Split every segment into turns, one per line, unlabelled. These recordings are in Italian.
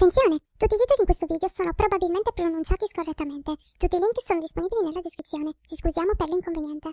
Attenzione! Tutti i titoli in questo video sono probabilmente pronunciati scorrettamente. Tutti i link sono disponibili nella descrizione. Ci scusiamo per l'inconveniente.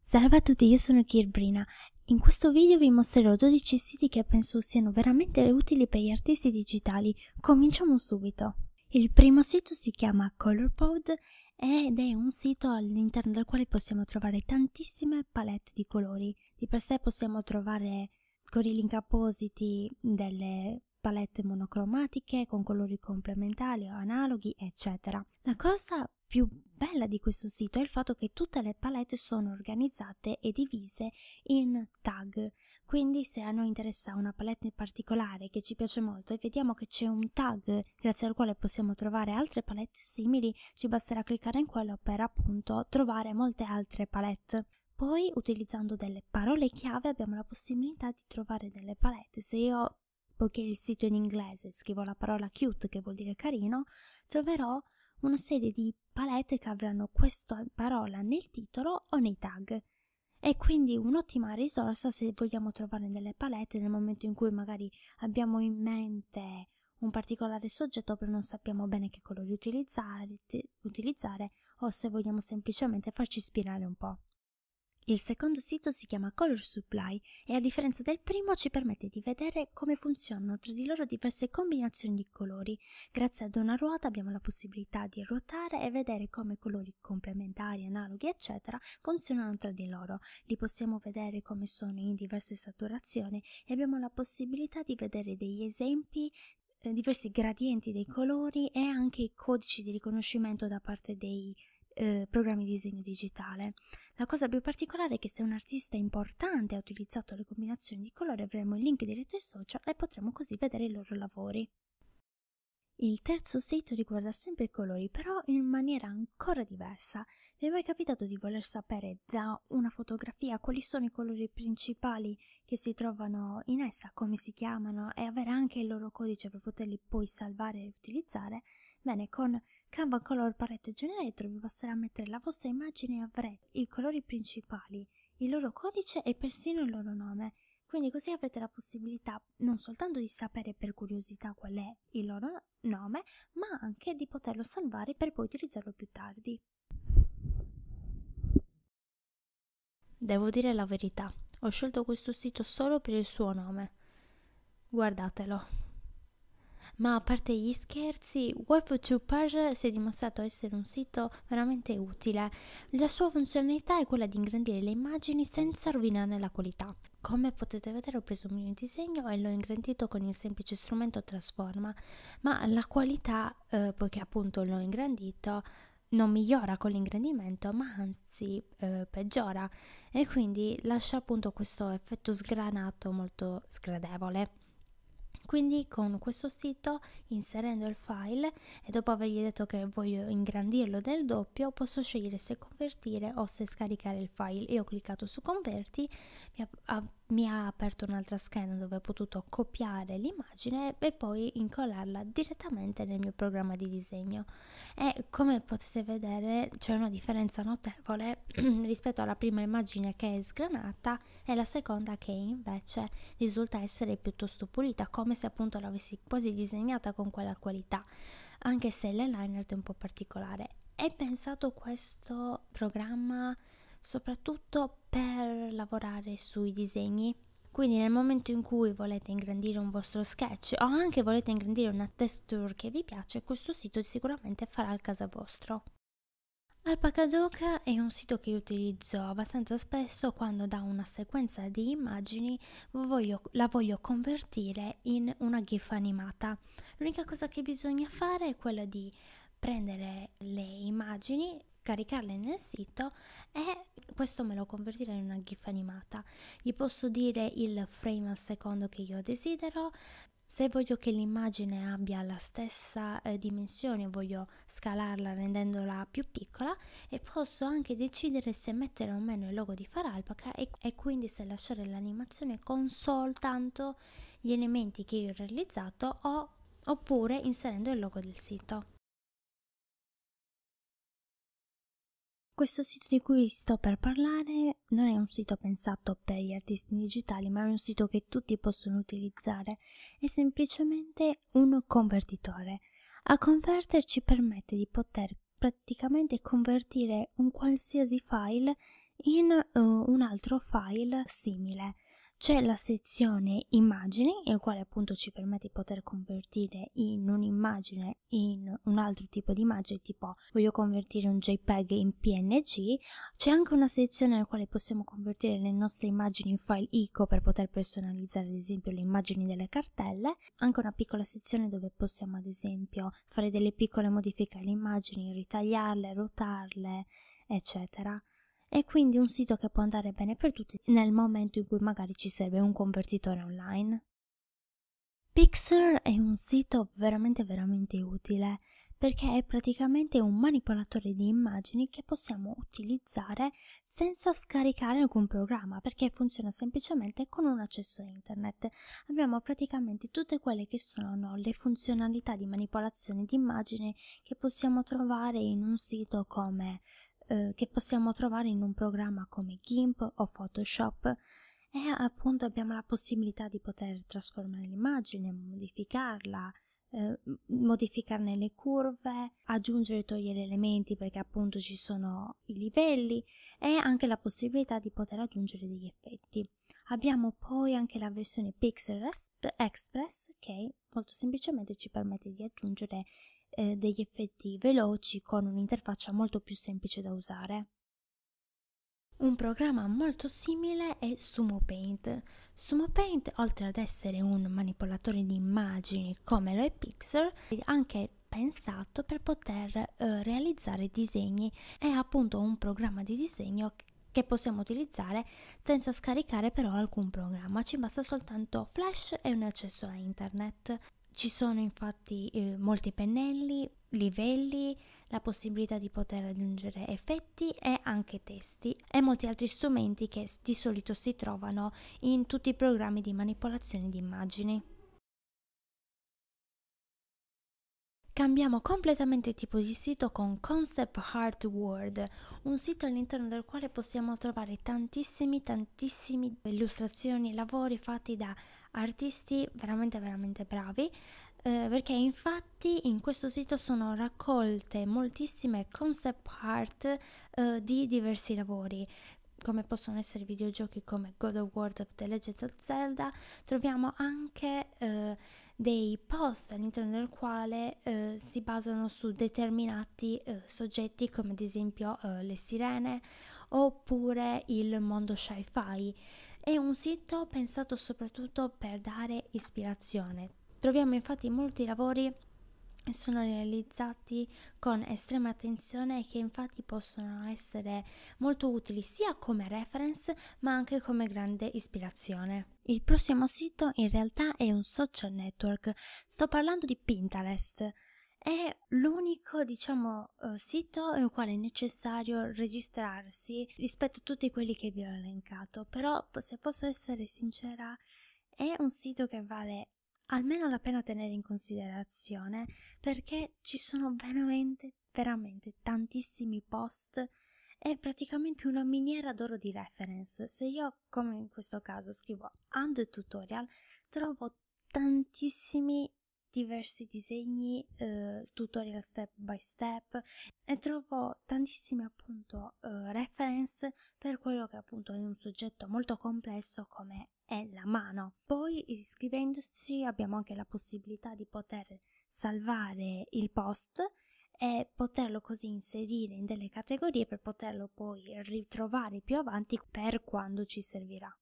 Salve a tutti, io sono Kirbrina. In questo video vi mostrerò 12 siti che penso siano veramente utili per gli artisti digitali. Cominciamo subito. Il primo sito si chiama ColorPod ed è un sito all'interno del quale possiamo trovare tantissime palette di colori. Di per sé possiamo trovare con i link appositi, delle palette monocromatiche con colori complementari o analoghi, eccetera. La cosa più bella di questo sito è il fatto che tutte le palette sono organizzate e divise in tag, quindi se a noi interessa una palette in particolare che ci piace molto e vediamo che c'è un tag grazie al quale possiamo trovare altre palette simili, ci basterà cliccare in quello per appunto trovare molte altre palette. Poi utilizzando delle parole chiave abbiamo la possibilità di trovare delle palette. Se io Poiché il sito è in inglese scrivo la parola cute che vuol dire carino, troverò una serie di palette che avranno questa parola nel titolo o nei tag. È quindi un'ottima risorsa se vogliamo trovare delle palette nel momento in cui magari abbiamo in mente un particolare soggetto però non sappiamo bene che colori utilizzare, utilizzare o se vogliamo semplicemente farci ispirare un po'. Il secondo sito si chiama Color Supply e a differenza del primo ci permette di vedere come funzionano tra di loro diverse combinazioni di colori. Grazie ad una ruota abbiamo la possibilità di ruotare e vedere come colori complementari, analoghi eccetera funzionano tra di loro. Li possiamo vedere come sono in diverse saturazioni e abbiamo la possibilità di vedere degli esempi eh, diversi gradienti dei colori e anche i codici di riconoscimento da parte dei eh, programmi di disegno digitale. La cosa più particolare è che se un artista importante ha utilizzato le combinazioni di colore avremo il link diretto ai social e potremo così vedere i loro lavori. Il terzo sito riguarda sempre i colori, però in maniera ancora diversa. Mi è mai capitato di voler sapere da una fotografia quali sono i colori principali che si trovano in essa, come si chiamano e avere anche il loro codice per poterli poi salvare e utilizzare? Bene, con Canva Color Palette Generator vi basterà mettere la vostra immagine e avrete i colori principali, il loro codice e persino il loro nome. Quindi così avrete la possibilità non soltanto di sapere per curiosità qual è il loro nome, ma anche di poterlo salvare per poi utilizzarlo più tardi. Devo dire la verità, ho scelto questo sito solo per il suo nome. Guardatelo. Ma a parte gli scherzi, Wife 2 par si è dimostrato essere un sito veramente utile. La sua funzionalità è quella di ingrandire le immagini senza rovinarne la qualità. Come potete vedere ho preso il mio disegno e l'ho ingrandito con il semplice strumento trasforma, ma la qualità, eh, poiché appunto l'ho ingrandito, non migliora con l'ingrandimento, ma anzi eh, peggiora e quindi lascia appunto questo effetto sgranato molto sgradevole quindi con questo sito inserendo il file e dopo avergli detto che voglio ingrandirlo del doppio posso scegliere se convertire o se scaricare il file io ho cliccato su converti mi ha, mi ha aperto un'altra scheda dove ho potuto copiare l'immagine e poi incollarla direttamente nel mio programma di disegno e come potete vedere c'è una differenza notevole rispetto alla prima immagine che è sgranata e la seconda che invece risulta essere piuttosto pulita come come se appunto l'avessi quasi disegnata con quella qualità, anche se l'eyeliner è un po' particolare. È pensato questo programma soprattutto per lavorare sui disegni quindi nel momento in cui volete ingrandire un vostro sketch o anche volete ingrandire una texture che vi piace, questo sito sicuramente farà il caso vostro. Alpaca Doca è un sito che utilizzo abbastanza spesso quando da una sequenza di immagini voglio, la voglio convertire in una GIF animata. L'unica cosa che bisogna fare è quella di prendere le immagini, caricarle nel sito e questo me lo convertirà in una GIF animata. Gli posso dire il frame al secondo che io desidero, se voglio che l'immagine abbia la stessa eh, dimensione, voglio scalarla rendendola più piccola e posso anche decidere se mettere o meno il logo di Faralpaca e, e quindi se lasciare l'animazione con soltanto gli elementi che io ho realizzato o, oppure inserendo il logo del sito. Questo sito di cui sto per parlare non è un sito pensato per gli artisti digitali, ma è un sito che tutti possono utilizzare, è semplicemente un convertitore. A Converter ci permette di poter praticamente convertire un qualsiasi file in uh, un altro file simile c'è la sezione immagini, il quale appunto ci permette di poter convertire in un'immagine in un altro tipo di immagine, tipo voglio convertire un JPEG in PNG, c'è anche una sezione nella quale possiamo convertire le nostre immagini in file ICO per poter personalizzare ad esempio le immagini delle cartelle, anche una piccola sezione dove possiamo ad esempio fare delle piccole modifiche alle immagini, ritagliarle, rotarle, eccetera. È quindi un sito che può andare bene per tutti nel momento in cui magari ci serve un convertitore online. Pixar è un sito veramente veramente utile perché è praticamente un manipolatore di immagini che possiamo utilizzare senza scaricare alcun programma perché funziona semplicemente con un accesso internet. Abbiamo praticamente tutte quelle che sono le funzionalità di manipolazione di immagini che possiamo trovare in un sito come eh, che possiamo trovare in un programma come GIMP o Photoshop e appunto abbiamo la possibilità di poter trasformare l'immagine, modificarla, eh, modificarne le curve, aggiungere e togliere elementi perché appunto ci sono i livelli e anche la possibilità di poter aggiungere degli effetti. Abbiamo poi anche la versione Pixel Express che molto semplicemente ci permette di aggiungere eh, degli effetti veloci con un'interfaccia molto più semplice da usare. Un programma molto simile è Sumo Paint. Sumo Paint, oltre ad essere un manipolatore di immagini come lo è Pixar, è anche pensato per poter eh, realizzare disegni. È appunto un programma di disegno che possiamo utilizzare senza scaricare però alcun programma, ci basta soltanto flash e un accesso a internet. Ci sono infatti eh, molti pennelli, livelli, la possibilità di poter aggiungere effetti e anche testi e molti altri strumenti che di solito si trovano in tutti i programmi di manipolazione di immagini. Cambiamo completamente tipo di sito con Concept Art World, un sito all'interno del quale possiamo trovare tantissimi, tantissimi illustrazioni, lavori fatti da artisti veramente veramente bravi eh, perché infatti in questo sito sono raccolte moltissime concept art eh, di diversi lavori come possono essere videogiochi come God of War of The Legend of Zelda, troviamo anche eh, dei post all'interno del quale eh, si basano su determinati eh, soggetti come ad esempio eh, le sirene oppure il mondo sci-fi. È un sito pensato soprattutto per dare ispirazione. Troviamo infatti molti lavori che sono realizzati con estrema attenzione e che infatti possono essere molto utili sia come reference ma anche come grande ispirazione. Il prossimo sito in realtà è un social network, sto parlando di Pinterest è l'unico diciamo eh, sito nel quale è necessario registrarsi rispetto a tutti quelli che vi ho elencato però se posso essere sincera è un sito che vale almeno la pena tenere in considerazione perché ci sono veramente veramente tantissimi post è praticamente una miniera d'oro di reference se io come in questo caso scrivo and tutorial trovo tantissimi diversi disegni, eh, tutorial step by step e trovo tantissime appunto eh, reference per quello che appunto è un soggetto molto complesso come è la mano. Poi iscrivendoci abbiamo anche la possibilità di poter salvare il post e poterlo così inserire in delle categorie per poterlo poi ritrovare più avanti per quando ci servirà.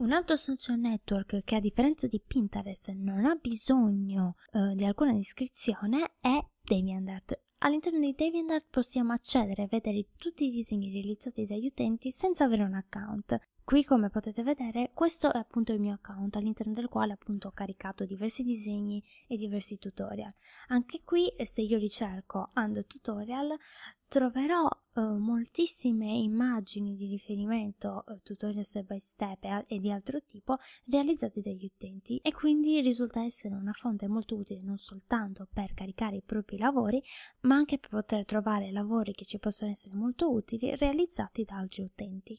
Un altro social network che a differenza di Pinterest non ha bisogno eh, di alcuna descrizione è DeviantArt. All'interno di DeviantArt possiamo accedere e vedere tutti i disegni realizzati dagli utenti senza avere un account. Qui come potete vedere questo è appunto il mio account all'interno del quale appunto ho caricato diversi disegni e diversi tutorial. Anche qui se io ricerco and tutorial troverò eh, moltissime immagini di riferimento, eh, tutorial step by step e, e di altro tipo realizzati dagli utenti e quindi risulta essere una fonte molto utile non soltanto per caricare i propri lavori ma anche per poter trovare lavori che ci possono essere molto utili realizzati da altri utenti.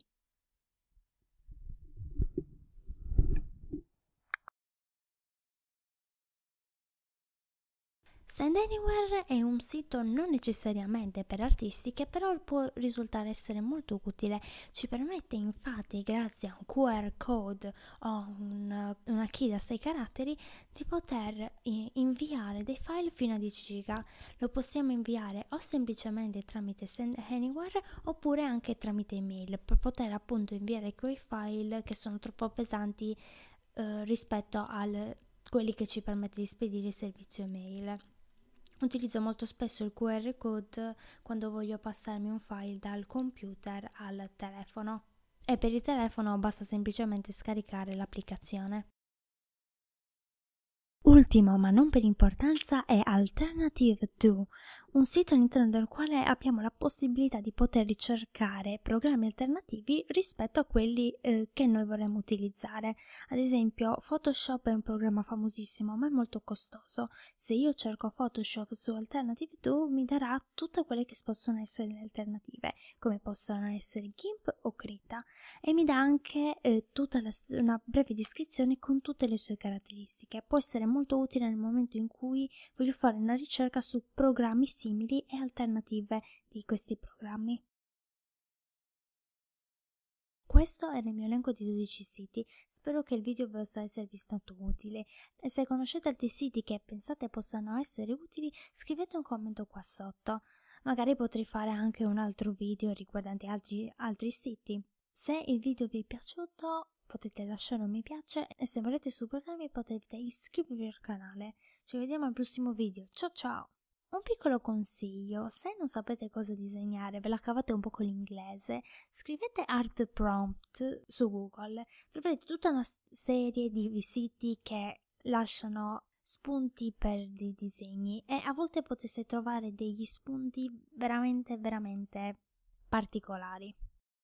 Stand Anywhere è un sito non necessariamente per artisti che però può risultare essere molto utile, ci permette infatti grazie a un QR code o un, una key da 6 caratteri di poter inviare dei file fino a 10 giga, lo possiamo inviare o semplicemente tramite Send Anywhere oppure anche tramite email per poter appunto inviare quei file che sono troppo pesanti eh, rispetto a quelli che ci permette di spedire il servizio email. Utilizzo molto spesso il QR code quando voglio passarmi un file dal computer al telefono e per il telefono basta semplicemente scaricare l'applicazione. Ultimo, ma non per importanza, è Alternative 2, un sito all'interno del quale abbiamo la possibilità di poter ricercare programmi alternativi rispetto a quelli eh, che noi vorremmo utilizzare. Ad esempio, Photoshop è un programma famosissimo, ma è molto costoso. Se io cerco Photoshop su Alternative 2, mi darà tutte quelle che possono essere le alternative, come possono essere GIMP o Krita, e mi dà anche eh, tutta la, una breve descrizione con tutte le sue caratteristiche. Può essere molto utile nel momento in cui voglio fare una ricerca su programmi simili e alternative di questi programmi. Questo era il mio elenco di 12 siti, spero che il video possa esservi stato utile e se conoscete altri siti che pensate possano essere utili scrivete un commento qua sotto, magari potrei fare anche un altro video riguardante altri, altri siti. Se il video vi è piaciuto potete lasciare un mi piace e se volete supportarmi potete iscrivervi al canale. Ci vediamo al prossimo video, ciao ciao! Un piccolo consiglio, se non sapete cosa disegnare, ve la cavate un po' con l'inglese, scrivete art prompt su Google, troverete tutta una serie di siti che lasciano spunti per dei disegni e a volte potreste trovare degli spunti veramente veramente particolari.